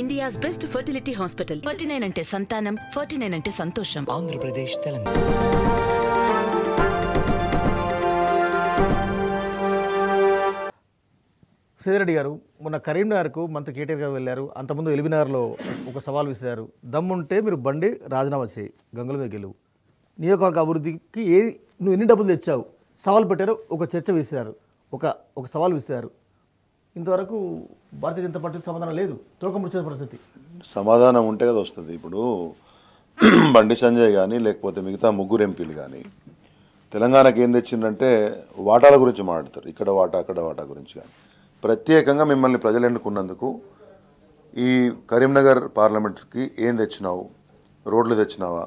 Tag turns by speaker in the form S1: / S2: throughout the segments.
S1: India's best fertility hospital forty nine అంటే సంతానం forty nine అంటే సంతోషం ఆంధ్రప్రదేశ్ తెలంగాణ
S2: శ్రీధరెడ్డి గారు మొన్న కరీంనగర్కు మంత్రి కేటీఆర్ గారు వెళ్ళారు అంతకుముందు ఎలిమినార్లో ఒక సవాల్ విసిరారు దమ్ముంటే మీరు బండి రాజీనామా చేయి గంగుల మీద గెలువు నియోజకవర్గ అభివృద్ధికి ఏ నువ్వు ఎన్ని డబ్బులు తెచ్చావు సవాల్ పెట్టారు ఒక చర్చ విసిరారు ఒక ఒక సవాల్ విసిరారు ఇంతవరకు భారతీయ జనతా పార్టీకి సమాధానం లేదు తోకముడిచిన పరిస్థితి
S1: సమాధానం ఉంటే కదా వస్తుంది ఇప్పుడు బండి సంజయ్ కానీ లేకపోతే మిగతా ముగ్గురు ఎంపీలు కానీ తెలంగాణకి ఏం తెచ్చిందంటే వాటాల గురించి మాట్లాడతారు ఇక్కడ వాటా అక్కడ వాటా గురించి కానీ ప్రత్యేకంగా మిమ్మల్ని ప్రజలు ఎన్నుకున్నందుకు ఈ కరీంనగర్ పార్లమెంట్కి ఏం తెచ్చినావు రోడ్లు తెచ్చినావా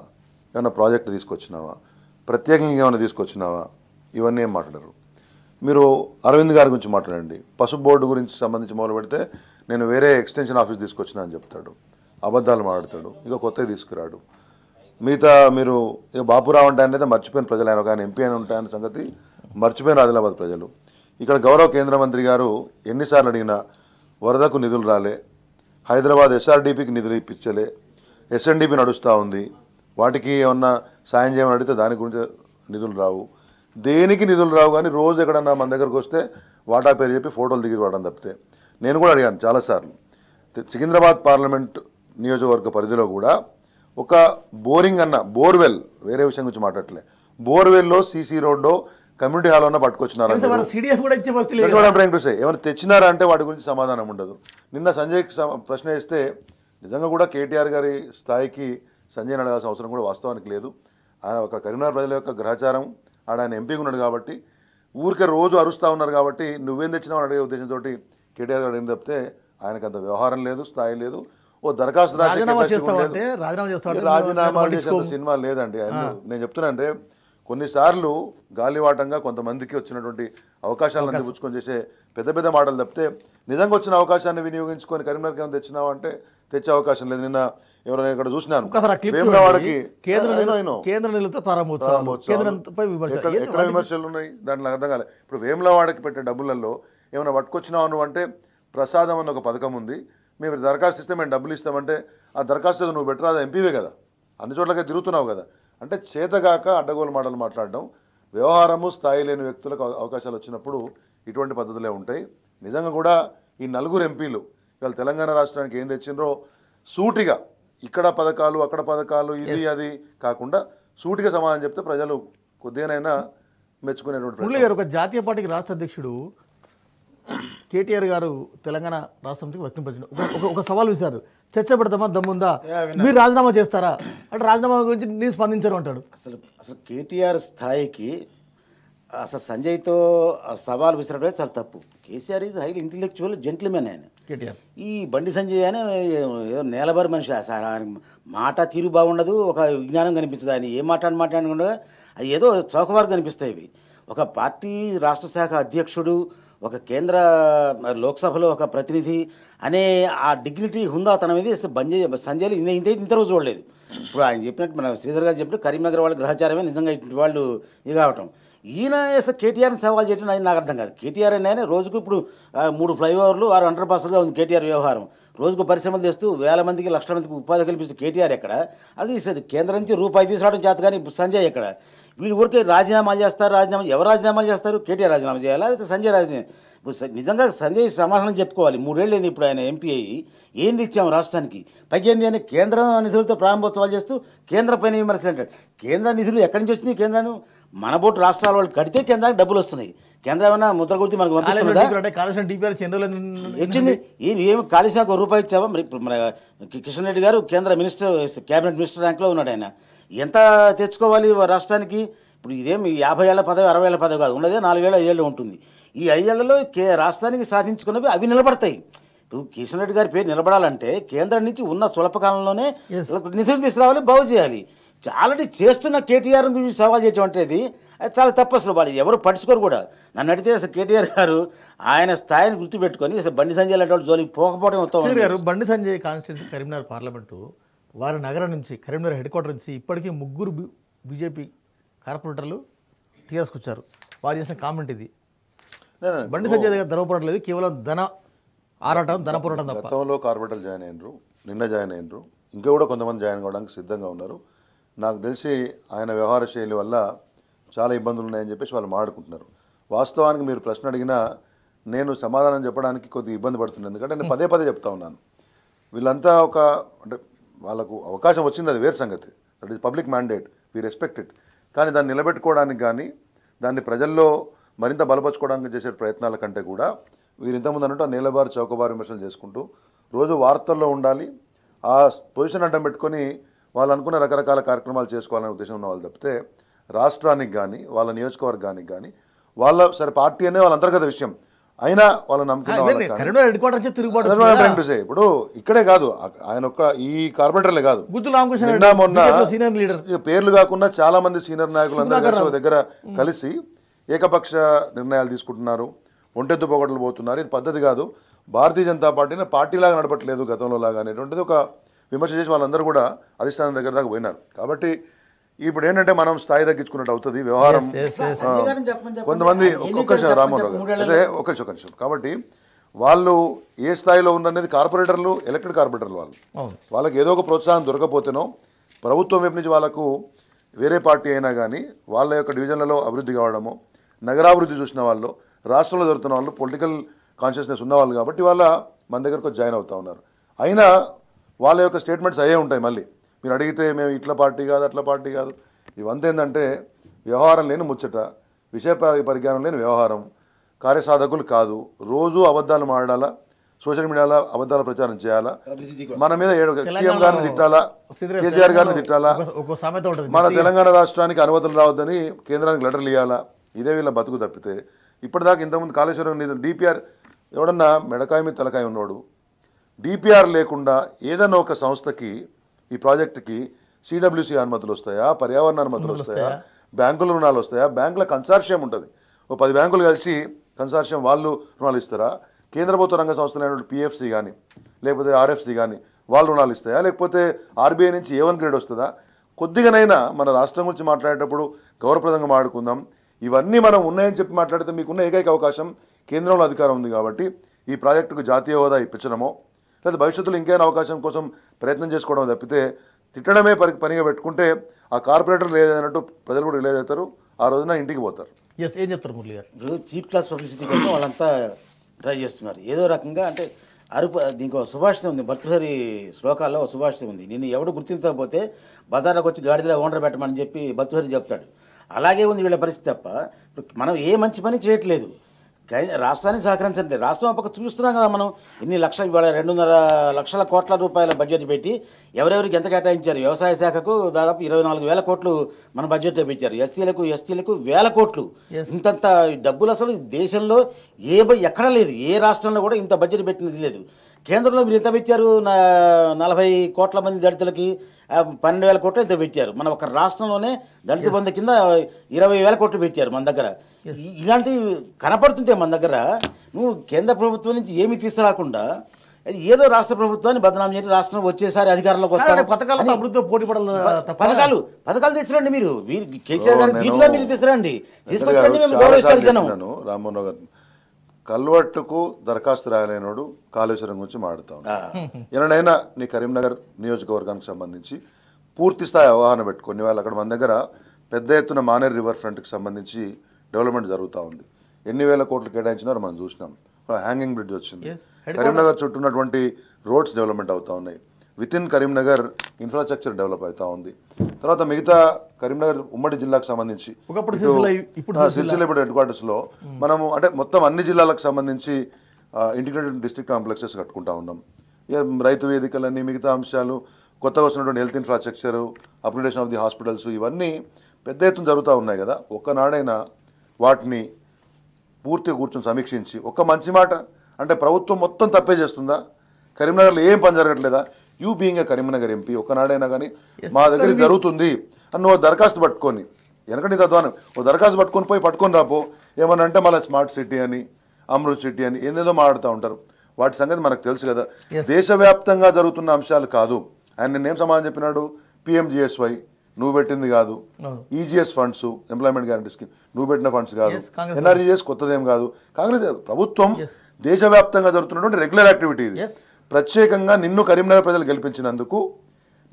S1: ఏమైనా ప్రాజెక్టు తీసుకొచ్చినావా ప్రత్యేకంగా ఏమైనా తీసుకొచ్చినావా ఇవన్నీ ఏం మాట్లాడరు మీరు అరవింద్ గారి గురించి మాట్లాడండి పసుపు బోర్డు గురించి సంబంధించి మొదలు పెడితే నేను వేరే ఎక్స్టెన్షన్ ఆఫీస్ తీసుకొచ్చిన అని చెప్తాడు అబద్ధాలు మాట్లాడతాడు ఇక కొత్తవి తీసుకురాడు మిగతా మీరు ఇక బాపురావు అంటే అనేది మర్చిపోయిన ప్రజలు ఆయన ఒక ఆయన ఎంపీ అని ఉంటాయన్న సంగతి మర్చిపోయిన ఆదిలాబాద్ ప్రజలు ఇక్కడ గౌరవ కేంద్ర మంత్రి గారు ఎన్నిసార్లు అడిగినా వరదకు నిధులు రాలే హైదరాబాద్ ఎస్ఆర్డీపీకి నిధులు ఇప్పించలే ఎస్ఎన్డీపీ నడుస్తూ ఉంది వాటికి ఏమన్నా సాయం చేయమని అడిగితే దాని గురించి నిధులు రావు దేనికి నిధులు రావు కానీ రోజు ఎక్కడన్నా మన దగ్గరకు వస్తే వాటా పేరు చెప్పి ఫోటోలు దిగి వాడడం తప్పితే నేను కూడా అడిగాను చాలాసార్లు సికింద్రాబాద్ పార్లమెంట్ నియోజకవర్గ పరిధిలో కూడా ఒక బోరింగ్ అన్న బోర్వెల్ వేరే విషయం గురించి మాట్లాడలే బోర్వెల్లో సీసీ రోడ్డో కమ్యూనిటీ హాల్ ఉన్న పట్టుకొచ్చినారు ఏమైనా తెచ్చినారా అంటే వాటి గురించి సమాధానం ఉండదు నిన్న సంజయ్ ప్రశ్న వేస్తే నిజంగా కూడా కేటీఆర్ గారి స్థాయికి సంజయ్ అడగాల్సిన అవసరం కూడా వాస్తవానికి లేదు ఆయన ఒక కరీంనగర్ ప్రజల యొక్క గ్రహచారం ఆడ ఆయన ఎంపీగా ఉన్నాడు కాబట్టి ఊరికే రోజు అరుస్తూ ఉన్నారు కాబట్టి నువ్వేం తెచ్చినావు అడిగే ఉద్దేశంతో కేటీఆర్ గారు ఏం తప్పితే ఆయనకు అంత వ్యవహారం లేదు స్థాయి లేదు ఓ దరఖాస్తు రాజీనామా చేస్తామంటే రాజీనామా చేసే సినిమా లేదండి నేను చెప్తున్నా అంటే కొన్నిసార్లు గాలివాటంగా కొంతమందికి వచ్చినటువంటి అవకాశాలను అందిపుచ్చుకొని చేసే పెద్ద పెద్ద మాటలు తప్పితే నిజంగా వచ్చిన అవకాశాన్ని వినియోగించుకొని కరీంనగర్ ఏమైనా తెచ్చినావు అంటే తెచ్చే అవకాశం లేదు నిన్న ఎవరైనా ఇక్కడ చూసినాను ఎక్కడ విమర్శలు ఉన్నాయి దాంట్లో అర్థం కాలేదు ఇప్పుడు వేములవాడకి పెట్టే డబ్బులలో ఏమైనా పట్టుకొచ్చినావు నువ్వు అంటే ప్రసాదం అన్న ఒక పథకం ఉంది మేము దరఖాస్తు ఇస్తే మేము డబ్బులు ఇస్తామంటే ఆ దరఖాస్తు నువ్వు పెట్టరాదు ఎంపీవే కదా అన్ని చోట్లకే తిరుగుతున్నావు కదా అంటే చేతగాక అడ్డగోలు మాటలు మాట్లాడడం వ్యవహారము స్థాయి లేని వ్యక్తులకు అవకాశాలు వచ్చినప్పుడు ఇటువంటి పద్ధతులే ఉంటాయి నిజంగా కూడా ఈ నలుగురు ఎంపీలు ఇవాళ తెలంగాణ రాష్ట్రానికి ఏం తెచ్చిండ్రో సూటిగా ఇక్కడ పథకాలు అక్కడ పథకాలు ఇది అది కాకుండా సూటిగా సమాధానం చెప్తే ప్రజలు కొద్దిగానైనా మెచ్చుకునేటువంటి గారు ఒక
S2: జాతీయ పార్టీకి రాష్ట్ర అధ్యక్షుడు కేటీఆర్ గారు తెలంగాణ రాష్ట్రంకి వర్తింపజేయండి ఒక ఒక సవాల్ వేశారు చర్చ పెడతామా దమ్ముందా మీరు రాజీనామా చేస్తారా అంటే రాజీనామా గురించి నేను స్పందించరు అంటాడు
S3: అసలు అసలు కేటీఆర్ స్థాయికి అసలు సంజయ్తో సవాల్ విసిరడమే చాలా తప్పు KCR is highly intellectual gentlemen ఆయన కేటీఆర్ ఈ బండి సంజయ్ అని నేలబారి మనిషి సార్ మాట తీరు బాగుండదు ఒక విజ్ఞానం కనిపించదు ఆయన ఏ మాట్లాడి మాట్లాడకుండా అది ఏదో చౌకవారు కనిపిస్తాయి ఒక పార్టీ రాష్ట్ర శాఖ అధ్యక్షుడు ఒక కేంద్ర లోక్సభలో ఒక ప్రతినిధి అనే ఆ డిగ్నిటీ ఉందా తన మీద సంజయ్ సంజయ్లు ఇంత ఇంత ఇంత రోజు చూడలేదు ఇప్పుడు ఆయన చెప్పినట్టు మన శ్రీధర్ గారు చెప్పినట్టు కరీంనగర్ వాళ్ళ గ్రహచారమే నిజంగా ఇటువంటి వాళ్ళు ఇది కావటం ఈయన అసలు కేటీఆర్ని సవాల్ చేయడం అది నాకు అర్థం కాదు కేటీఆర్ అని ఆయన రోజుకు ఇప్పుడు మూడు ఫ్లైఓవర్లు ఆరు అండర్ పాస్లుగా ఉంది కేటీఆర్ వ్యవహారం రోజుకు పరిశ్రమలు తెస్తూ వేల మందికి లక్షల మందికి ఉపాధి కల్పిస్తూ కేటీఆర్ ఎక్కడ అది కేంద్రం నుంచి రూపాయి తీసుకురావడం చేత కానీ సంజయ్ ఎక్కడ వీళ్ళు ఊరికే రాజీనామాలు చేస్తారు రాజీనామా ఎవరు రాజీనామాలు చేస్తారు కేటీఆర్ రాజీనామా చేయాలా లేకపోతే సంజయ్ రాజీనామా ఇప్పుడు నిజంగా సంజయ్ సమాధానం చెప్పుకోవాలి మూడేళ్ళు అయింది ఇప్పుడు ఆయన ఎంపీ అయ్యి ఏంది ఇచ్చాము రాష్ట్రానికి పైకి ఏంది అని కేంద్ర నిధులతో ప్రారంభోత్సవాలు చేస్తూ కేంద్ర పైన విమర్శలు అంటాడు కేంద్ర నిధులు ఎక్కడి నుంచి వచ్చింది కేంద్రాన్ని మన బోటు రాష్ట్రాల వాళ్ళు కడితే కేంద్రానికి డబ్బులు వస్తున్నాయి కేంద్రం ఏమైనా ముద్ర గురించి మనకు వచ్చింది ఏమి కాళేశ్వరం ఒక రూపాయి ఇచ్చావా మరి మన కిషన్ రెడ్డి గారు కేంద్ర మినిస్టర్ కేబినెట్ మినిస్టర్ ర్యాంక్లో ఉన్నాడు ఆయన ఎంత తెచ్చుకోవాలి రాష్ట్రానికి ఇప్పుడు ఇదేం యాభై ఏళ్ళ పదవి అరవై ఏళ్ళ పదవి కాదు ఉండదే నాలుగేళ్ళు ఐదేళ్ళు ఉంటుంది ఈ ఐదేళ్లలో కే రాష్ట్రానికి సాధించుకున్నవి అవి నిలబడతాయి ఇప్పుడు కిషన్ రెడ్డి గారి పేరు నిలబడాలంటే కేంద్రం నుంచి ఉన్న స్వల్పకాలంలోనే నిధులు తీసుకురావాలి బాగు చేయాలి ఆల్రెడీ చేస్తున్న కేటీఆర్ గురించి సవాల్ చేయటం అంటేది అది చాలా తప్పు అసలు వాళ్ళు ఎవరు పట్టించుకోరు కూడా నన్ను అడిగితే అసలు కేటీఆర్ గారు ఆయన స్థాయిని గుర్తుపెట్టుకొని అసలు బండి సంజయ్ లాంటి వాళ్ళు జోలికి పోకపోవడం అవుతాం
S2: బండి సంజయ్ కాన్స్టిట్యూన్సీ కరీంనగర్ పార్లమెంటు వారి నగరం నుంచి కరీంనగర్ హెడ్ క్వార్టర్ నుంచి ఇప్పటికీ ముగ్గురు బీజేపీ కార్పొరేటర్లు టీఆర్ఎస్కి వచ్చారు వారు చేసిన కామెంట్ ఇది బండి సంజయ్ దగ్గర లేదు కేవలం ధన ఆరాటం ధన పోరాటం గతంలో
S1: కార్పొరేటర్లు జాయిన్ అయినరు నిన్న జాయిన్ అయినరు ఇంకా కూడా కొంతమంది జాయిన్ కావడానికి సిద్ధంగా ఉన్నారు నాకు తెలిసి ఆయన వ్యవహార శైలి వల్ల చాలా ఇబ్బందులు ఉన్నాయని చెప్పేసి వాళ్ళు మాట్లాడుకుంటున్నారు వాస్తవానికి మీరు ప్రశ్న అడిగినా నేను సమాధానం చెప్పడానికి కొద్దిగా ఇబ్బంది పడుతుంది ఎందుకంటే నేను పదే పదే చెప్తా ఉన్నాను వీళ్ళంతా ఒక అంటే వాళ్ళకు అవకాశం వచ్చింది అది వేరు సంగతి that is public mandate we respect it కానీ దాన్ని నిలబెట్టుకోవడానికి కానీ దాన్ని ప్రజల్లో మరింత బలపరచుకోవడానికి చేసే ప్రయత్నాల కంటే కూడా వీరు ఇంతకుముందు అన్నట్టు నీలబారి చౌకబారు విమర్శలు చేసుకుంటూ రోజు వార్తల్లో ఉండాలి ఆ పొజిషన్ అడ్డం పెట్టుకొని వాళ్ళు అనుకున్న రకరకాల కార్యక్రమాలు చేసుకోవాలనే ఉద్దేశం ఉన్న వాళ్ళు తప్పితే రాష్ట్రానికి కానీ వాళ్ళ నియోజకవర్గానికి కానీ వాళ్ళ సరే పార్టీ అనే వాళ్ళ అంతర్గత విషయం అయినా వాళ్ళు నమ్ముకున్నారు ఇప్పుడు ఇక్కడే కాదు ఆయన ఒక్క ఈ కార్పొరేటర్లే కాదు మొన్న సీనియర్ లీడర్ పేర్లు కాకుండా చాలా మంది సీనియర్ నాయకులు దగ్గర కలిసి ఏకపక్ష నిర్ణయాలు తీసుకుంటున్నారు ఒంటెత్తు పొగట్లు పోతున్నారు ఇది పద్ధతి కాదు భారతీయ జనతా పార్టీని పార్టీలాగా నడపట్లేదు గతంలో లాగా అనేటువంటిది ఒక విమర్శ చేసి వాళ్ళందరూ కూడా అధిష్టానం దగ్గర దాకా పోయినారు కాబట్టి ఇప్పుడు ఏంటంటే మనం స్థాయి తగ్గించుకున్నట్టు అవుతుంది వ్యవహారం కొంతమంది ఒక్కొక్క రామారావు అదే ఒక్క నిమిషం కాబట్టి వాళ్ళు ఏ స్థాయిలో ఉన్నది కార్పొరేటర్లు ఎలక్టెడ్ కార్పొరేటర్లు వాళ్ళు వాళ్ళకి ఏదో ఒక ప్రోత్సాహం దొరకపోతేనో ప్రభుత్వం వైపు నుంచి వాళ్ళకు వేరే పార్టీ అయినా కానీ వాళ్ళ యొక్క డివిజన్లలో అభివృద్ధి కావడము నగరాభివృద్ధి చూసిన వాళ్ళు రాష్ట్రంలో జరుగుతున్న వాళ్ళు పొలిటికల్ కాన్షియస్నెస్ ఉన్నవాళ్ళు కాబట్టి వాళ్ళ మన దగ్గరకు జాయిన్ అవుతూ ఉన్నారు అయినా వాళ్ళ యొక్క స్టేట్మెంట్స్ అయ్యే ఉంటాయి మళ్ళీ మీరు అడిగితే మేము ఇట్ల పార్టీ కాదు అట్ల పార్టీ కాదు ఇవంతా ఏంటంటే వ్యవహారం లేని ముచ్చట విషయ పరిజ్ఞానం లేని వ్యవహారం కార్యసాధకులు కాదు రోజు అబద్ధాలు మాడాలా సోషల్ మీడియాలో అబద్ధాల ప్రచారం చేయాలా మన మీద ఏడు సీఎం గారిని తిట్టాలా కేసీఆర్ గారిని తిట్టాలా మన తెలంగాణ రాష్ట్రానికి అనుమతులు రావద్దని కేంద్రానికి లెటర్లు ఇవ్వాలా ఇదే వీళ్ళ బతుకు తప్పితే
S2: ఇప్పటిదాకా ఇంతకుముందు కాళేశ్వరం
S1: నిధులు డిపిఆర్ ఎవడన్నా మెడకాయ మీద తలకాయ ఉన్నాడు డిపిఆర్ లేకుండా ఏదైనా ఒక సంస్థకి ఈ ప్రాజెక్టుకి సిడబ్ల్యూసి అనుమతులు వస్తాయా పర్యావరణ అనుమతులు వస్తాయా బ్యాంకుల రుణాలు వస్తాయా బ్యాంకుల కన్సార్షియం ఉంటుంది ఓ పది బ్యాంకులు కలిసి కన్సార్షియం వాళ్ళు రుణాలు ఇస్తారా కేంద్ర ప్రభుత్వ రంగ సంస్థలైనటువంటి పిఎఫ్సి కానీ లేకపోతే ఆర్ఎఫ్సి కానీ వాళ్ళు రుణాలు ఇస్తాయా లేకపోతే ఆర్బీఐ నుంచి ఏ వన్ గ్రేడ్ వస్తుందా కొద్దిగానైనా మన రాష్ట్రం గురించి మాట్లాడేటప్పుడు గౌరవప్రదంగా మాట్లాడుకుందాం ఇవన్నీ మనం ఉన్నాయని చెప్పి మాట్లాడితే మీకున్న ఏకైక అవకాశం కేంద్రంలో అధికారం ఉంది కాబట్టి ఈ ప్రాజెక్టుకు జాతీయ హోదా ఇప్పించడమో లేదా భవిష్యత్తులో ఇంకేమైనా అవకాశం కోసం ప్రయత్నం చేసుకోవడం తప్పితే తిట్టడమే పని పనిగా పెట్టుకుంటే ఆ కార్పొరేటర్ లేదన్నట్టు ప్రజలు కూడా రిలైజ్ అవుతారు ఆ రోజున ఇంటికి పోతారు
S2: ఎస్ ఏం చెప్తారు మురళి గారు చీప్ క్లాస్ పబ్లిసిటీ కోసం
S3: వాళ్ళంతా ట్రై చేస్తున్నారు ఏదో రకంగా అంటే అరుపు దీనికి ఒక సుభాషితం ఉంది భర్తృహరి శ్లోకాల్లో సుభాషితం ఉంది నేను ఎవడు గుర్తించకపోతే బజార్లోకి వచ్చి గాడిదలో ఓనర్ పెట్టమని చెప్పి భర్తృహరి చెప్తాడు అలాగే ఉంది వీళ్ళ పరిస్థితి తప్ప మనం ఏ మంచి పని చేయట్లేదు రాష్ట్రానికి సహకరించండి రాష్ట్రం ఒక చూస్తున్నాం కదా మనం ఇన్ని లక్షలు ఇవాళ రెండున్నర లక్షల కోట్ల రూపాయల బడ్జెట్ పెట్టి ఎవరెవరికి ఎంత కేటాయించారు వ్యవసాయ శాఖకు దాదాపు ఇరవై నాలుగు వేల కోట్లు మన బడ్జెట్లో పెట్టారు ఎస్సీలకు ఎస్టీలకు వేల కోట్లు ఇంతంత డబ్బులు అసలు దేశంలో ఏ ఎక్కడా లేదు ఏ రాష్ట్రంలో కూడా ఇంత బడ్జెట్ పెట్టినది లేదు కేంద్రంలో మీరు ఎంత పెట్టారు నలభై కోట్ల మంది దళితులకి పన్నెండు వేల కోట్లు ఎంత పెట్టారు మన ఒక రాష్ట్రంలోనే దళిత బంధు కింద ఇరవై వేల కోట్లు పెట్టారు మన దగ్గర ఇలాంటివి కనపడుతుంటే మన దగ్గర నువ్వు కేంద్ర ప్రభుత్వం నుంచి ఏమీ తీసుకురాకుండా ఏదో రాష్ట్ర ప్రభుత్వాన్ని బదనాం చేసి రాష్ట్రం వచ్చేసారి అధికారంలోకి వస్తారు పథకాలతో అభివృద్ధి పోటీ పడాలి పథకాలు పథకాలు తీసుకురండి మీరు కేసీఆర్ గారు మీరు తీసుకురండి తీసుకొచ్చి
S1: రామ్మోహన్ గారు కల్వర్టుకు దరఖాస్తు రాయలేనోడు కాళేశ్వరం గురించి మాట్లాడతాం ఎన్నడైనా నీ కరీంనగర్ నియోజకవర్గానికి సంబంధించి పూర్తి స్థాయి అవగాహన పెట్టుకొని వాళ్ళు అక్కడ మన దగ్గర పెద్ద ఎత్తున మానేర్ రివర్ ఫ్రంట్కి సంబంధించి డెవలప్మెంట్ జరుగుతూ ఉంది ఎన్ని వేల కోట్లు కేటాయించినారో మనం చూసినాం హ్యాంగింగ్ బ్రిడ్జ్ వచ్చింది కరీంనగర్ చుట్టూ ఉన్నటువంటి రోడ్స్ డెవలప్మెంట్ అవుతా ఉన్నాయి within Karimnagar infrastructure develop అవుతా ఉంది తర్వాత మిగతా కరీంనగర్ ఉమ్మడి జిల్లాకు సంబంధించి సిరిసిల్ల ఇప్పుడు హెడ్ క్వార్టర్స్లో మనము అంటే మొత్తం అన్ని జిల్లాలకు సంబంధించి ఇంటిగ్రేటెడ్ డిస్ట్రిక్ట్ కాంప్లెక్సెస్ కట్టుకుంటా ఉన్నాం రైతు వేదికలన్నీ మిగతా అంశాలు కొత్తగా వస్తున్నటువంటి health infrastructure upgradation of the hospitals ఇవన్నీ పెద్ద ఎత్తున జరుగుతూ ఉన్నాయి కదా ఒక్కనాడైనా వాటిని పూర్తిగా కూర్చొని సమీక్షించి ఒక్క మంచి మాట అంటే ప్రభుత్వం మొత్తం తప్పే చేస్తుందా కరీంనగర్లో ఏం పని జరగట్లేదా you being a Karimnagar MP ఒకనాడైనా కానీ మా దగ్గర జరుగుతుంది అని నువ్వు దరఖాస్తు పట్టుకొని వెనకటి తద్వానం ఓ దరఖాస్తు పట్టుకొని పోయి పట్టుకొని రాపో ఏమన్నా అంటే మళ్ళీ స్మార్ట్ సిటీ అని అమృత్ సిటీ అని ఏదేదో మాట్లాడుతూ ఉంటారు వాటి సంగతి మనకు తెలుసు కదా దేశవ్యాప్తంగా జరుగుతున్న అంశాలు కాదు ఆయన నిన్నేం సమాధానం చెప్పినాడు పిఎంజిఎస్వై నువ్వు పెట్టింది కాదు EGS funds employment guarantee scheme నువ్వు పెట్టిన ఫండ్స్ కాదు ఎన్ఆర్ఈఎస్ కొత్తదేం కాదు కాంగ్రెస్ ప్రభుత్వం దేశవ్యాప్తంగా జరుగుతున్నటువంటి రెగ్యులర్ యాక్టివిటీ ఇది ప్రత్యేకంగా నిన్ను కరీంనగర్ ప్రజలు గెలిపించినందుకు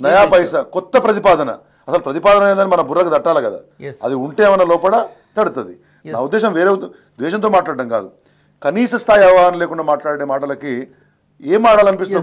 S1: నయా పైసా కొత్త ప్రతిపాదన అసలు ప్రతిపాదన ఏదని మన బుర్రకు తట్టాలి కదా అది ఉంటే ఏమన్నా లోపల తడుతుంది నా ఉద్దేశం వేరే ద్వేషంతో మాట్లాడడం కాదు కనీస స్థాయి అవగాహన లేకుండా మాట్లాడే మాటలకి ఏం ఆడాలనిపిస్తుంది